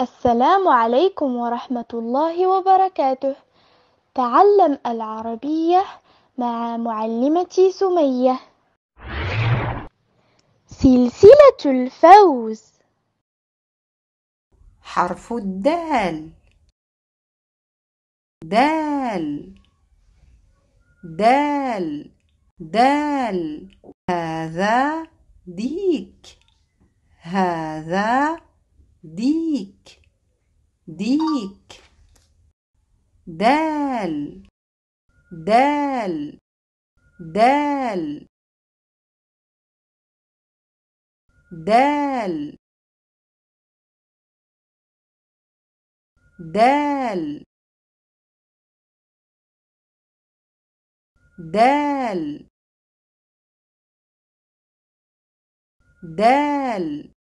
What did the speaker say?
السلام عليكم ورحمة الله وبركاته تعلم العربية مع معلمتي سمية سلسلة الفوز حرف الدال دال دال دال هذا ديك هذا ديك ديك دال دال دال دال دال دال دال دال.